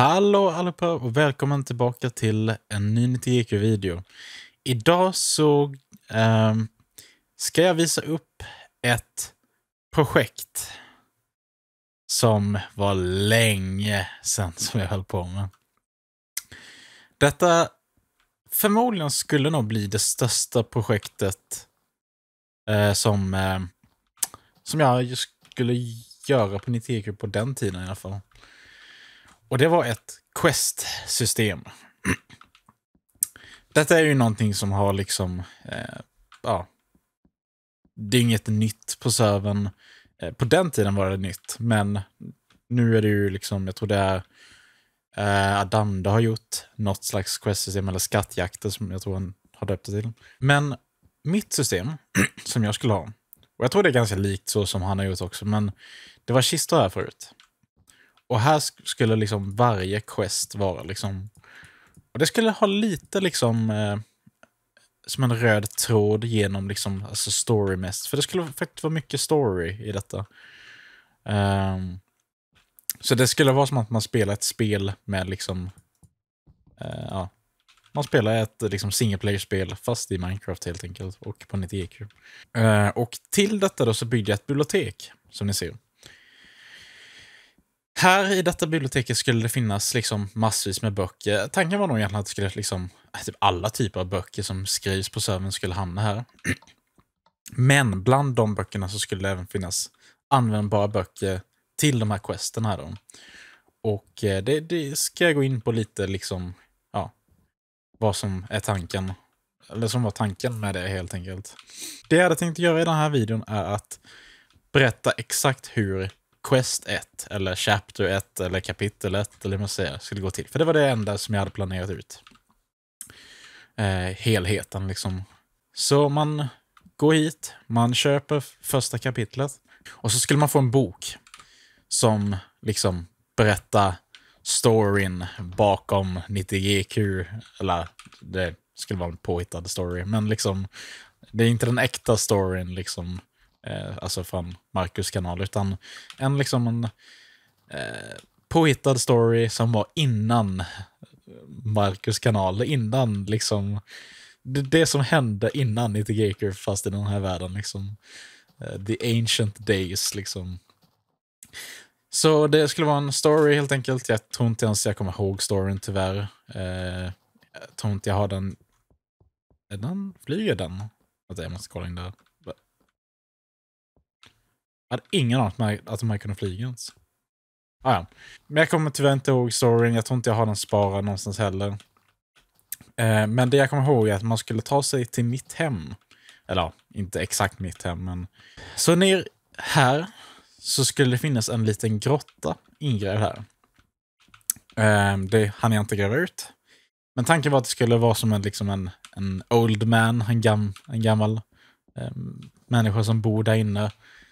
Hallå allihopa och välkommen tillbaka till en ny 90GQ-video. Idag så eh, ska jag visa upp ett projekt som var länge sedan som jag höll på med. Detta förmodligen skulle nog bli det största projektet eh, som, eh, som jag skulle göra på 90GQ på den tiden i alla fall. Och det var ett Quest-system. Detta är ju någonting som har liksom, eh, ja. Det är inget nytt på servern. Eh, på den tiden var det nytt, men nu är det ju liksom, jag tror det är eh, Adanda har gjort något slags Quest-system, eller skattjakter som jag tror han har döpt det till. Men mitt system som jag skulle ha, och jag tror det är ganska likt så som han har gjort också, men det var kistor här förut. Och här skulle liksom varje quest vara liksom... Och det skulle ha lite liksom... Eh, som en röd tråd genom liksom, alltså story mest. För det skulle faktiskt vara mycket story i detta. Um, så det skulle vara som att man spelar ett spel med liksom... Uh, ja. Man spelar ett liksom single player-spel fast i Minecraft helt enkelt och på 90 EQ. Uh, och till detta då så byggde jag ett bibliotek som ni ser. Här i detta biblioteket skulle det finnas liksom massvis med böcker. Tanken var nog egentligen att det skulle liksom, äh, typ alla typer av böcker som skrivs på servern skulle hamna här. Men bland de böckerna så skulle det även finnas användbara böcker till de här questen här då. Och eh, det, det ska jag gå in på lite liksom, ja, vad som är tanken. Eller som var tanken med det helt enkelt. Det jag hade tänkt göra i den här videon är att berätta exakt hur Quest 1, eller Chapter 1, eller Kapitel 1, eller hur man säger, skulle gå till. För det var det enda som jag hade planerat ut. Eh, helheten liksom. Så man går hit, man köper första kapitlet och så skulle man få en bok som liksom berättar storyn bakom 90GQ, eller det skulle vara en påhittad story, men liksom det är inte den äkta storyn liksom eh, alltså från Marcus kanal, utan en, liksom en eh, påhittad story som var innan Marcus kanal, innan liksom det, det som hände innan Nitty Gaker fast i den här världen. Liksom. Eh, the ancient days liksom. Så det skulle vara en story helt enkelt. Jag tror inte ens jag kommer ihåg storyn tyvärr. Eh, jag tror inte jag har den. Är den, flyger den? jag måste kolla in det. Jag hade ingen aning om att, de här kunde flyga ens. Ah, ja. Men jag kommer tyvärr inte ihåg storyn. Jag tror inte jag har den sparad någonstans heller. Eh, men det jag kommer ihåg är att man skulle ta sig till mitt hem. Eller inte exakt mitt hem, men... Så ner här så skulle det finnas en liten grotta ingrävd här. Eh, det hann jag inte gräva ut. Men tanken var att det skulle vara som en, liksom en, en old man, en, gam, en gammal eh, människa som bor där inne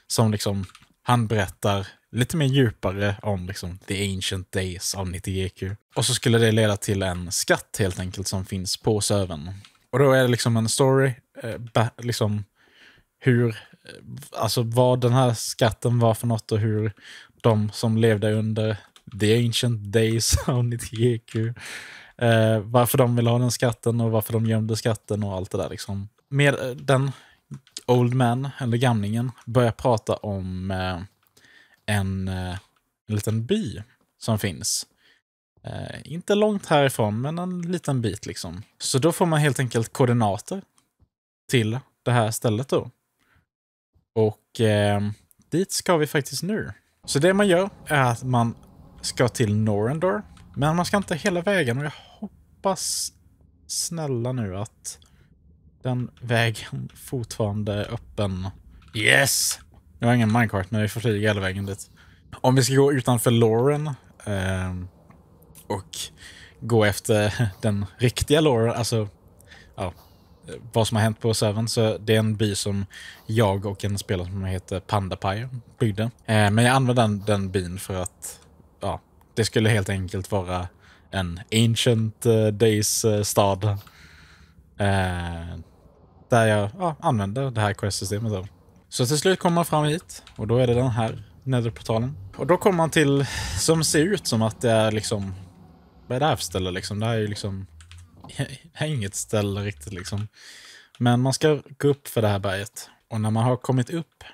som liksom, han berättar lite mer djupare om liksom, the ancient days av 90GQ. Och så skulle det leda till en skatt helt enkelt som finns på servern. Och då är det liksom en story, eh, liksom hur, eh, alltså vad den här skatten var för något och hur de som levde under the ancient days av 90GQ, eh, varför de ville ha den skatten och varför de gömde skatten och allt det där liksom. Med eh, den Old Man, eller gamlingen, börjar prata om eh, en, eh, en liten by som finns. Eh, inte långt härifrån, men en liten bit liksom. Så då får man helt enkelt koordinater till det här stället då. Och eh, dit ska vi faktiskt nu. Så det man gör är att man ska till Norrendor. men man ska inte hela vägen och jag hoppas snälla nu att den vägen fortfarande öppen. Yes! Jag har ingen minecart, men vi får flyga hela vägen dit. Om vi ska gå utanför Lauren eh, och gå efter den riktiga Lauren, alltså ja, vad som har hänt på Seven, så det är en by som jag och en spelare som heter Pandapire byggde. Eh, men jag använde den, den byn för att ja, det skulle helt enkelt vara en Ancient Days-stad. Eh, eh ehm, där jag ja, använder det här quest-systemet. Så till slut kommer man fram hit och då är det den här netherportalen. Och då kommer man till, som ser ut som att det är liksom, vad är det här för ställe liksom? Det här är ju liksom, det är inget ställe riktigt liksom. Men man ska gå upp för det här berget. Och när man har kommit upp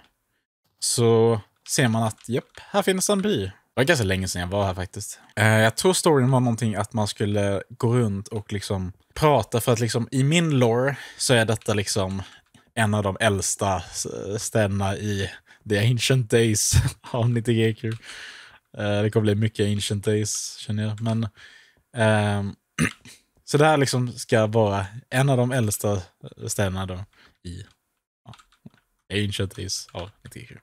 så ser man att, japp, här finns en by. Det var ganska länge sedan jag var här faktiskt. Eh, jag tror storyn var någonting att man skulle gå runt och liksom prata, för att liksom i min lore så är detta liksom en av de äldsta städerna i the ancient days av 90gQ. E eh, det kommer bli mycket ancient days känner jag. Men, um, så det här liksom ska vara en av de äldsta städerna då i ja, ancient days av 90gQ.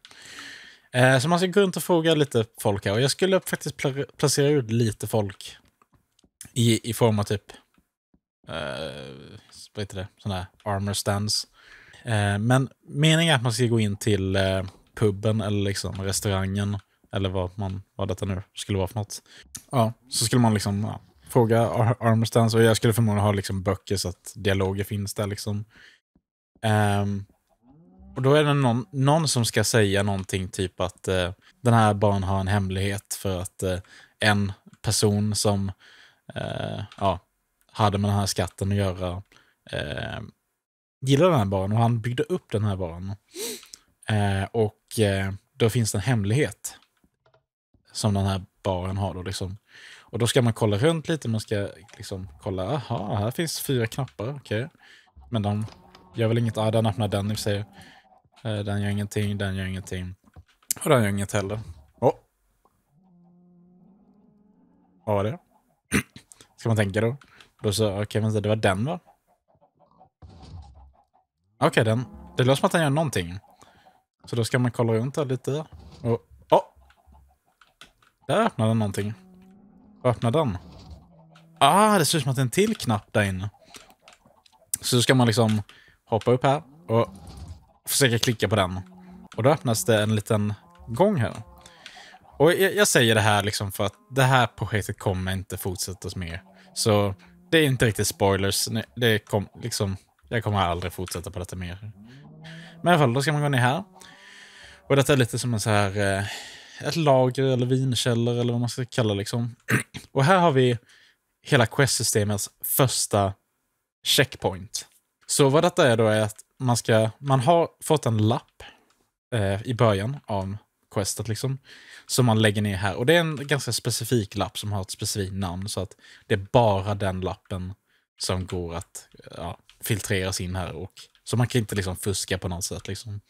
Eh, så man ska gå runt och fråga lite folk här. Och jag skulle faktiskt pl placera ut lite folk i, i form av typ, eh, vad heter det, sådana här armor stands. Eh, men meningen är att man ska gå in till eh, puben eller liksom restaurangen eller vad, man, vad detta nu skulle vara för något. Ja, så skulle man liksom ja, fråga Ar stands. och jag skulle förmodligen ha liksom böcker så att dialoger finns där. Liksom. Um, och då är det någon, någon som ska säga någonting, typ att eh, den här barn har en hemlighet för att eh, en person som eh, ja, hade med den här skatten att göra eh, gillade den här barn och han byggde upp den här barn. Eh, och eh, då finns det en hemlighet som den här baren har. Då, liksom. Och då ska man kolla runt lite, man ska liksom kolla, aha, här finns fyra knappar, okej. Okay. Men de gör väl inget, ah, den öppnar den i och för Eh, den gör ingenting, den gör ingenting. Och den gör inget heller. Oh. Vad var det? Ska man tänka då? Då så, okej okay, det var den va? Okej, okay, den. Det låter som att den gör någonting. Så då ska man kolla runt här lite. Och, oh! Där öppnade den någonting. Öppna den. Ah, det ser ut som att det är en till knapp där inne. Så ska man liksom hoppa upp här och försöker klicka på den. Och då öppnas det en liten gång här. Och jag, jag säger det här liksom för att det här projektet kommer inte fortsättas mer. Så det är inte riktigt spoilers. Det kom, liksom, jag kommer aldrig fortsätta på detta mer. Men i alla fall, då ska man gå ner här. Och detta är lite som en så här, eh, ett lager eller vinkällor eller vad man ska kalla det. Liksom. Och här har vi hela quest-systemets första checkpoint. Så vad detta är då är att man, ska, man har fått en lapp eh, i början av questet liksom, som man lägger ner här. Och det är en ganska specifik lapp som har ett specifikt namn så att det är bara den lappen som går att ja, filtreras in här. Och, så man kan inte liksom fuska på något sätt. Liksom.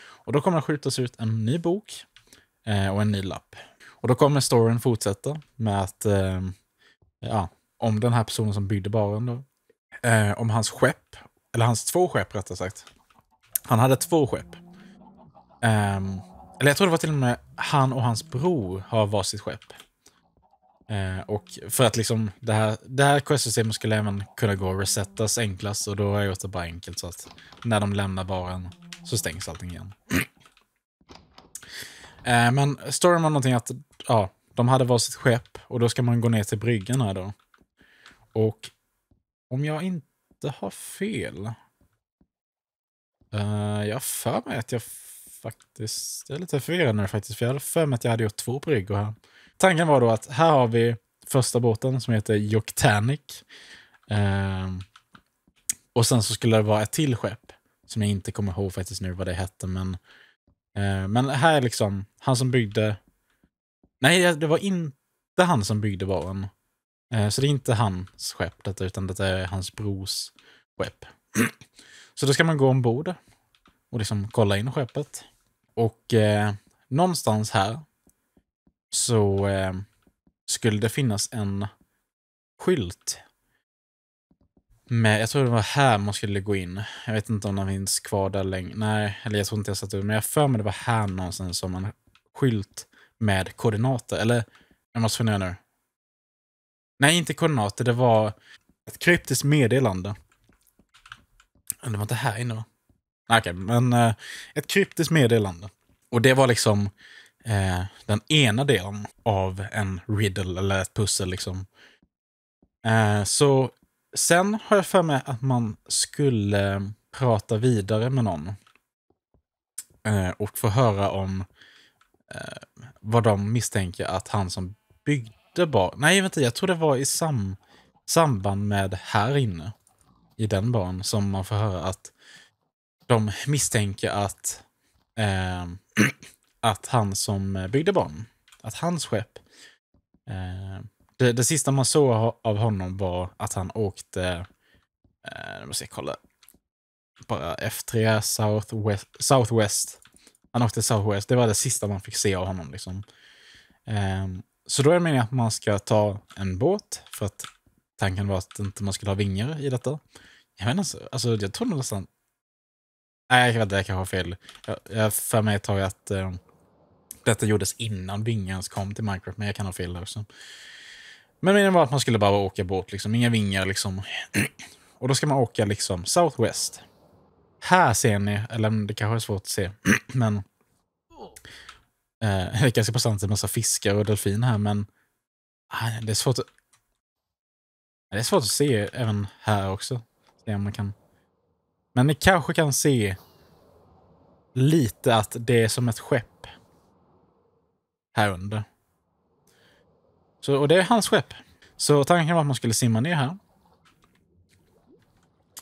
Och då kommer det skjutas ut en ny bok eh, och en ny lapp. Och då kommer storyn fortsätta med att eh, ja, om den här personen som byggde baren då, eh, om hans skepp eller hans två skepp rättare sagt. Han hade två skepp. Um, eller jag tror det var till och med han och hans bror har varsitt skepp. Uh, och för att liksom det här, det här questsystemet skulle även kunna gå att resettas enklast och då har jag gjort det bara enkelt så att när de lämnar baren så stängs allting igen. uh, men storyn var någonting att ja, de hade varsitt skepp och då ska man gå ner till bryggan här då. Och om jag inte inte har fel. Uh, jag har för mig att jag faktiskt... Jag är lite förvirrad nu faktiskt, för jag hade för mig att jag hade gjort två bryggor här. Tanken var då att här har vi första båten som heter Joktanic. Uh, ehm, och sen så skulle det vara ett till skepp som jag inte kommer ihåg faktiskt nu vad det hette, men... Uh, men här är liksom, han som byggde... Nej, det var inte han som byggde varan. Eh, så det är inte hans skepp detta, utan det är hans brors skepp. Så då ska man gå ombord och liksom kolla in skeppet. Och eh, någonstans här så eh, skulle det finnas en skylt. Med, jag tror det var här man skulle gå in. Jag vet inte om den finns kvar där länge. Nej, eller jag tror inte jag satt ut. Men jag för mig det var här någonstans som en skylt med koordinater. Eller jag måste fundera nu. Nej, inte koordinater. Det var ett kryptiskt meddelande. Det var inte här inne va? Okej, okay, men eh, ett kryptiskt meddelande. Och det var liksom eh, den ena delen av en riddle eller ett pussel liksom. Eh, så sen har jag för mig att man skulle prata vidare med någon. Eh, och få höra om eh, vad de misstänker att han som byggde måste bara... Nej, vänta. Jag tror det var i sam, samband med här inne. I den barn som man får höra att de misstänker att, eh, att han som byggde barn, att hans skepp... Eh, det, det, sista man såg av honom var att han åkte... Eh, måste jag kolla. Bara F3 Southwest, Southwest. Han åkte Southwest. Det var det sista man fick se av honom. Liksom. Um, så då är det meningen att man ska ta en båt, för att tanken var att inte man skulle ha vingar i detta. Jag menar, alltså, alltså jag tror nästan... Nej, jag vet inte, jag kanske har fel. Jag, jag för mig ett tag att eh, detta gjordes innan vingarna ens kom till Minecraft, men jag kan ha fel där också. Men meningen var att man skulle bara åka båt, liksom. inga vingar. liksom. Och då ska man åka liksom Southwest. Här ser ni, eller det kanske är svårt att se, men Eh, det är ganska passant med massa fiskar och delfin här, men eh, det, är svårt att, det är svårt att se även här också. Se om man kan, men ni kanske kan se lite att det är som ett skepp här under. Så, och det är hans skepp. Så tanken var att man skulle simma ner här.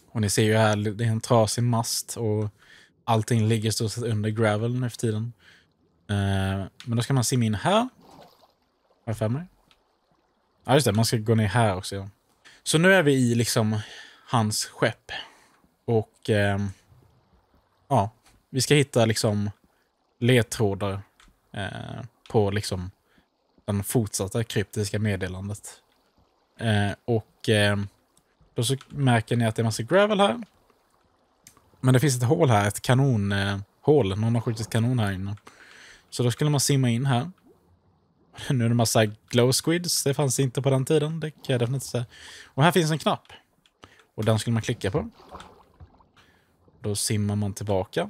Och ni ser ju här, det är en trasig mast och allting ligger stort sett under gravel nu för tiden. Eh, men då ska man simma in här. Har jag för mig? Ja, just det. Man ska gå ner här också. Ja. Så nu är vi i liksom hans skepp. Och eh, ja, vi ska hitta liksom ledtrådar eh, på liksom den fortsatta kryptiska meddelandet. Eh, och eh, då så märker ni att det är massa gravel här. Men det finns ett hål här, ett kanonhål. Någon har skjutit kanon här inne. Så då skulle man simma in här. Nu är det en massa glow squids. Det fanns inte på den tiden. Det kan jag definitivt säga. Och här finns en knapp. Och den skulle man klicka på. Då simmar man tillbaka.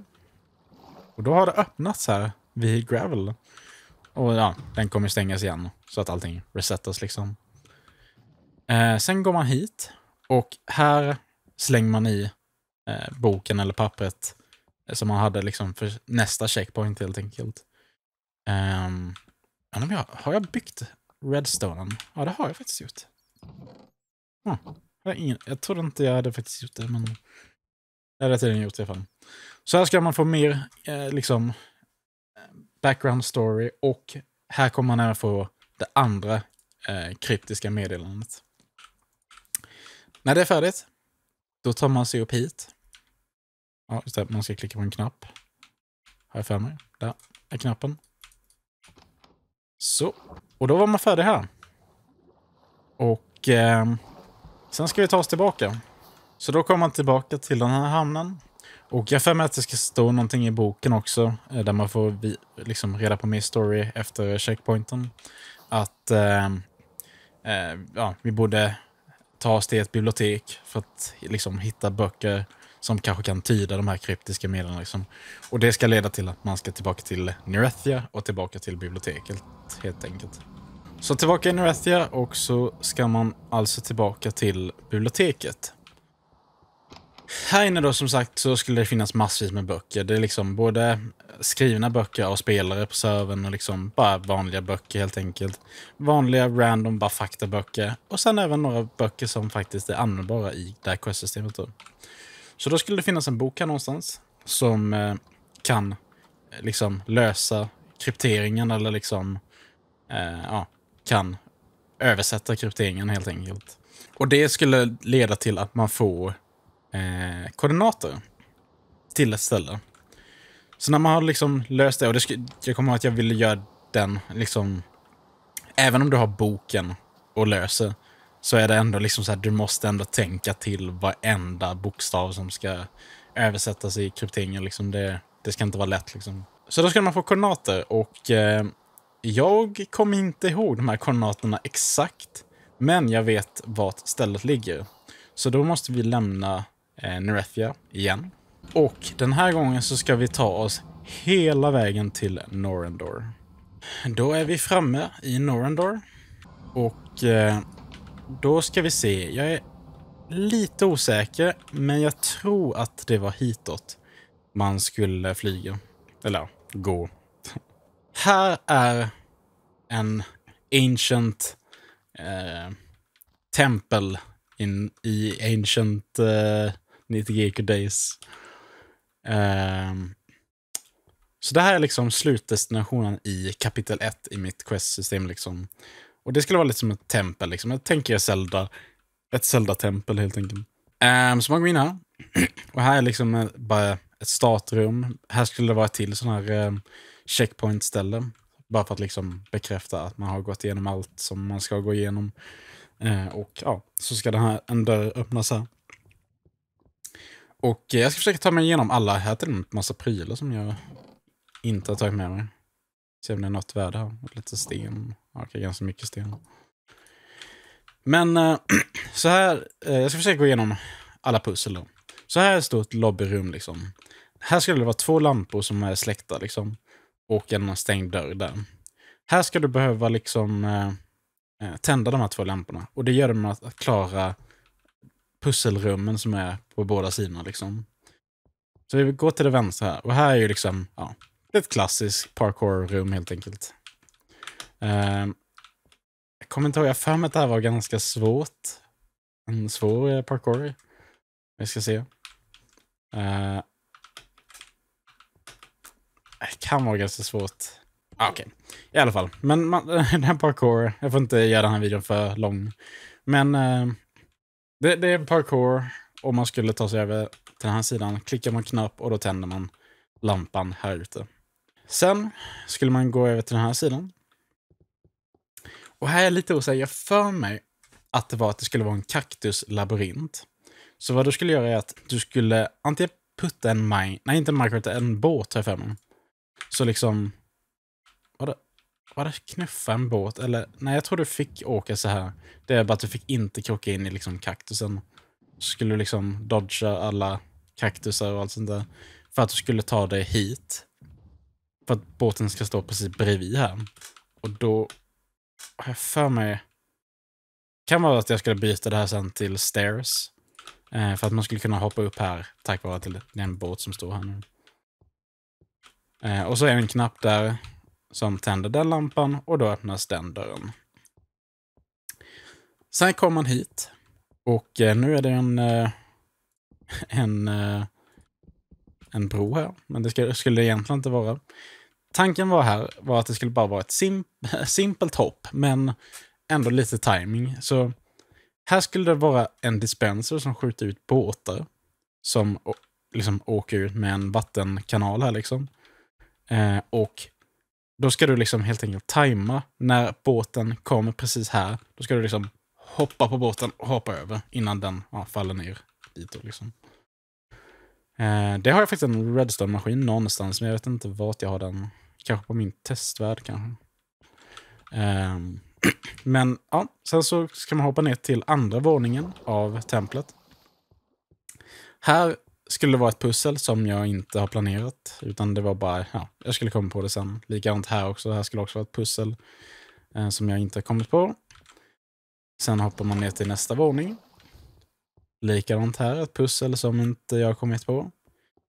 Och då har det öppnats här vid Gravel. Och ja, den kommer stängas igen. Så att allting resettas. liksom. Eh, sen går man hit. Och här slänger man i eh, boken eller pappret eh, som man hade liksom för nästa checkpoint helt enkelt. Um, jag, har jag byggt redstonen? Ja, det har jag faktiskt gjort. Ah, jag, ingen, jag trodde inte jag hade faktiskt gjort det, men det hade jag tydligen gjort i alla fall. Så här ska man få mer eh, liksom eh, background story och här kommer man även få det andra eh, kryptiska meddelandet. När det är färdigt, då tar man sig upp hit. Ja, just det, man ska klicka på en knapp. Har jag för mig. Där är knappen. Så, och då var man färdig här. Och eh, sen ska vi ta oss tillbaka. Så då kommer man tillbaka till den här hamnen. Och jag för mig att det ska stå någonting i boken också, eh, där man får vi, liksom reda på min story efter checkpointen. Att eh, eh, ja, vi borde ta oss till ett bibliotek för att liksom, hitta böcker som kanske kan tyda de här kryptiska medlen. Liksom. Och det ska leda till att man ska tillbaka till Nerethia och tillbaka till biblioteket helt enkelt. Så tillbaka i Nerethia och så ska man alltså tillbaka till biblioteket. Här inne då som sagt så skulle det finnas massvis med böcker. Det är liksom både skrivna böcker av spelare på servern och liksom bara vanliga böcker helt enkelt. Vanliga random bara faktaböcker och sen även några böcker som faktiskt är användbara i det här questsystemet då. Så då skulle det finnas en bok här någonstans som eh, kan eh, liksom lösa krypteringen eller liksom eh, ja, kan översätta krypteringen helt enkelt. Och det skulle leda till att man får eh, koordinater till ett ställe. Så när man har liksom löst det, och det jag kommer ihåg att jag ville göra den, liksom, även om du har boken och löser, så är det ändå liksom så här, du måste ändå tänka till varenda bokstav som ska översättas i kryptingen. Liksom det, det ska inte vara lätt. Liksom. Så då ska man få koordinater och eh, jag kommer inte ihåg de här koordinaterna exakt. Men jag vet vart stället ligger. Så då måste vi lämna eh, Nerethia igen. Och den här gången så ska vi ta oss hela vägen till Norrendor. Då är vi framme i Norrendor. Och eh, då ska vi se. Jag är lite osäker, men jag tror att det var hitåt man skulle flyga. Eller gå. Här är en ancient eh, tempel in, i ancient eh, Nitigeku days. Eh, så det här är liksom slutdestinationen i kapitel 1 i mitt questsystem. Liksom. Och det skulle vara lite som ett tempel. Liksom. Jag tänker Zelda, ett Zelda-tempel helt enkelt. Um, så man går in här. Och här är liksom bara ett startrum. Här skulle det vara ett till sån här um, ehm, checkpoint-ställe. Bara för att liksom bekräfta att man har gått igenom allt som man ska gå igenom. Uh, och ja, så ska den här, en dörr öppnas här. Och jag ska försöka ta mig igenom alla. Här är det en massa prylar som jag inte har tagit med mig. Se om det är något värde här. Lite sten. Okej, ganska mycket sten. Men äh, så här, äh, jag ska försöka gå igenom alla pussel då. Så här är ett stort lobbyrum liksom. Här skulle det vara två lampor som är släckta liksom. Och en stängd dörr där. Här ska du behöva liksom äh, tända de här två lamporna. Och det gör du med att klara pusselrummen som är på båda sidorna liksom. Så vi går till det vänstra här. Och här är ju liksom, ja, ett klassiskt parkour-rum helt enkelt. Um, jag kommer inte ihåg, jag för mig att det här var ganska svårt. En svår eh, parkour. Vi ska se. Uh, det kan vara ganska svårt. Ah, Okej, okay. i alla fall. Men man, den här parkour, jag får inte göra den här videon för lång. Men uh, det, det, är parkour och man skulle ta sig över till den här sidan. Klickar man knapp och då tänder man lampan här ute. Sen skulle man gå över till den här sidan. Och här är jag lite osäker. Jag för mig att det var att det skulle vara en kaktuslabyrint. Så vad du skulle göra är att du skulle antingen putta en maj... nej inte en minecraft, en båt har jag för mig. Så liksom, var det, var det knuffa en båt? Eller nej, jag tror du fick åka så här. Det är bara att du fick inte krocka in i liksom kaktusen. Så skulle du liksom dodga alla kaktusar och allt sånt där. För att du skulle ta dig hit. För att båten ska stå precis bredvid här. Och då har jag för mig... Kan vara att jag skulle byta det här sen till stairs. Eh, för att man skulle kunna hoppa upp här tack vare att det är en båt som står här nu. Eh, och så är det en knapp där som tänder den lampan och då öppnas den dörren. Sen kom man hit och eh, nu är det en, eh, en, eh, en bro här, men det skulle, skulle det egentligen inte vara tanken var här var att det skulle bara vara ett sim simpelt hopp, men ändå lite timing. Så här skulle det vara en dispenser som skjuter ut båtar som liksom åker ut med en vattenkanal här liksom. Eh, och då ska du liksom helt enkelt tajma när båten kommer precis här. Då ska du liksom hoppa på båten och hoppa över innan den ja, faller ner dit. Då, liksom. eh, det har jag faktiskt en redstone-maskin någonstans, men jag vet inte vart jag har den kanske på min testvärld kanske. Um, men ja, sen så ska man hoppa ner till andra våningen av templet. Här skulle det vara ett pussel som jag inte har planerat, utan det var bara, ja, jag skulle komma på det sen. Likadant här också, här skulle också vara ett pussel eh, som jag inte har kommit på. Sen hoppar man ner till nästa våning. Likadant här, ett pussel som inte jag har kommit på.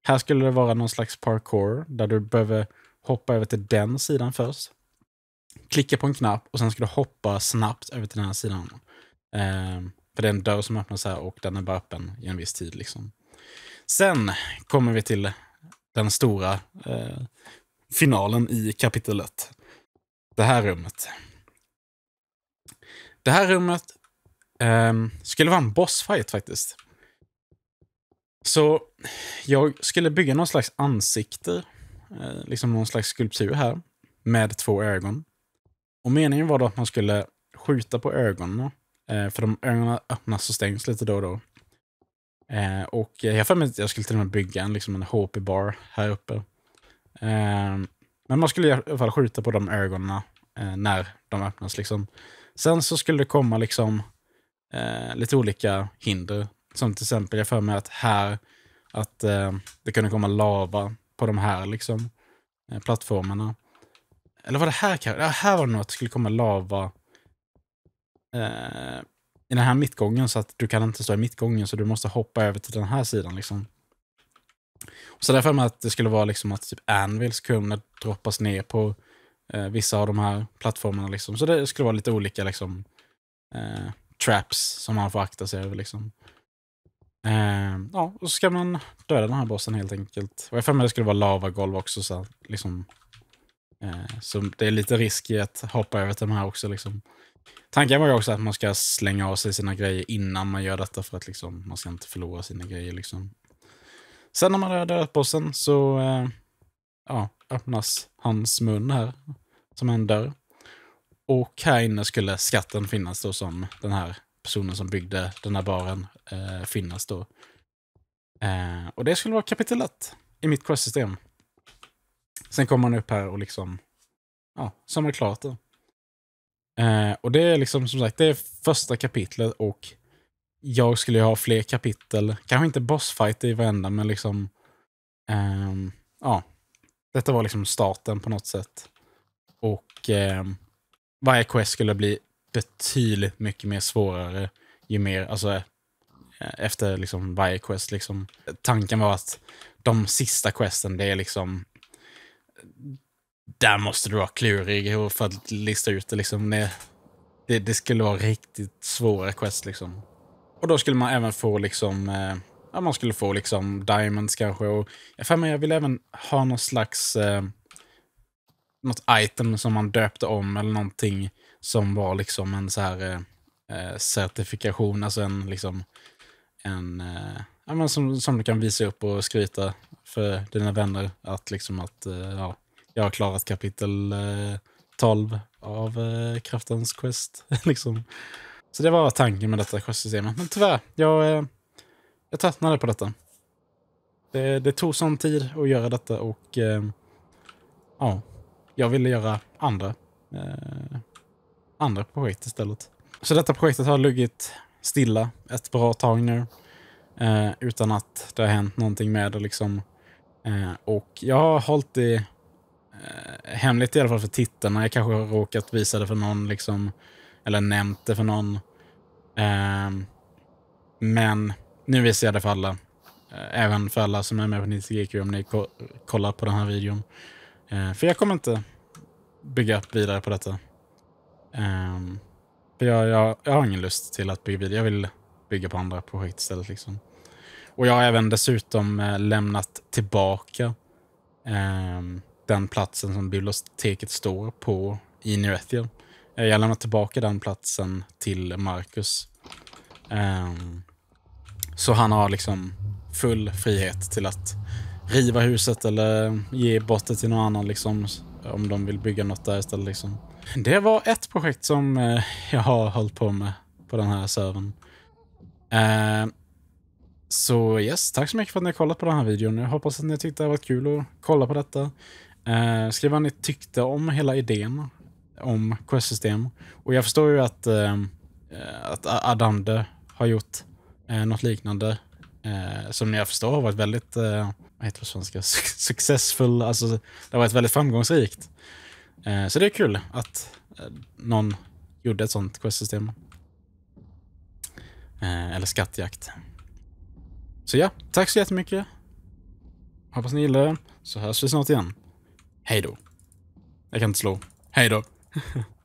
Här skulle det vara någon slags parkour där du behöver hoppa över till den sidan först. Klicka på en knapp och sen ska du hoppa snabbt över till den här sidan. Eh, för det är en dörr som öppnas här och den är bara öppen i en viss tid. Liksom. Sen kommer vi till den stora eh, finalen i kapitlet. Det här rummet. Det här rummet eh, skulle vara en bossfight faktiskt. Så jag skulle bygga någon slags ansikte Eh, liksom någon slags skulptur här med två ögon. Och meningen var då att man skulle skjuta på ögonen. Eh, för de ögonen öppnas och stängs lite då och då. Eh, och jag har för mig att jag skulle till och med bygga en, liksom en HP-bar här uppe. Men man skulle i alla fall skjuta på de ögonen när de öppnas. Liksom. Sen så skulle det komma liksom, lite olika hinder. Som till exempel, jag för mig att här, att det kunde komma lava på de här liksom, eh, plattformarna. Eller var det här Ja, här var det nog att det skulle komma lava eh, i den här mittgången så att du kan inte stå i mittgången så du måste hoppa över till den här sidan. Liksom. Så därför med att det skulle vara liksom att typ Anvils kunde droppas ner på eh, vissa av de här plattformarna. Liksom. Så det skulle vara lite olika liksom, eh, traps som man får akta sig över. Liksom. Ehm, ja, och så ska man döda den här bossen helt enkelt. Och jag för mig det skulle vara lavagolv också. Så, liksom, eh, så det är lite risk i att hoppa över till de här också. Liksom. Tanken var ju också att man ska slänga av sig sina grejer innan man gör detta för att liksom, man ska inte förlora sina grejer. Liksom. Sen när man har dödat bossen så eh, ja, öppnas hans mun här, som en dörr. Och här inne skulle skatten finnas då som den här personen som byggde den här baren eh, finnas då. Eh, och det skulle vara kapitel 1 i mitt questsystem. Sen kommer man upp här och liksom ja, samlar klart det. Eh, och det är liksom som sagt, det är första kapitlet och jag skulle ha fler kapitel. Kanske inte bossfight i varenda, men liksom... Eh, ja. Detta var liksom starten på något sätt. Och eh, varje quest skulle bli betydligt mycket mer svårare ju mer, alltså eh, efter liksom varje quest. Liksom. Tanken var att de sista questen, det är liksom... Där måste du vara klurig för att lista ut det. Liksom. Det, det, det skulle vara riktigt svåra quest. Liksom. Och då skulle man även få liksom... Eh, ja, man skulle få liksom diamonds kanske. Och, för mig, jag vill även ha någon slags... Eh, något item som man döpte om eller någonting som var liksom en så här eh, eh, certifikation, alltså en, liksom, en eh, ja, men som, som du kan visa upp och skryta för dina vänner. Att liksom att eh, ja, jag har klarat kapitel 12 eh, av eh, kraftens quest. liksom. Så det var tanken med detta questsystemet. Men tyvärr, jag, jag tröttnade på detta. Det, det, tog sån tid att göra detta och eh, ja, jag ville göra andra eh, andra projekt istället. Så detta projektet har luggit stilla ett bra tag nu. Eh, utan att det har hänt någonting med det. Liksom. Eh, och jag har hållit det eh, hemligt i alla fall för tittarna. Jag kanske har råkat visa det för någon. Liksom, eller nämnt det för någon. Eh, men nu visar jag det för alla. Eh, även för alla som är med på 90GQ om ni kollar på den här videon. Eh, för jag kommer inte bygga vidare på detta. Um, för jag, jag, jag, har ingen lust till att bygga vidare. Jag vill bygga på andra projekt istället. Liksom. Och jag har även dessutom eh, lämnat tillbaka eh, den platsen som biblioteket står på i New Ethiel. Eh, jag lämnat tillbaka den platsen till Marcus. Ehm, så han har liksom full frihet till att riva huset eller ge bort det till någon annan liksom, om de vill bygga något där istället. Liksom. Det var ett projekt som eh, jag har hållit på med på den här servern. Eh, så yes, tack så mycket för att ni har kollat på den här videon. Jag hoppas att ni tyckte det var kul att kolla på detta. Eh, skriv vad ni tyckte om hela idén om questsystem. Och jag förstår ju att, uh, att Adande har gjort något liknande som jag förstår har varit väldigt, vad heter det på svenska, successful, alltså det har varit väldigt framgångsrikt. Eh, så det är kul att eh, någon gjorde ett sånt questsystem. Eh, eller skattjakt. Så ja, tack så jättemycket. Hoppas ni gillar det. Så hörs vi snart igen. Hej då. Jag kan inte slå. Hej då.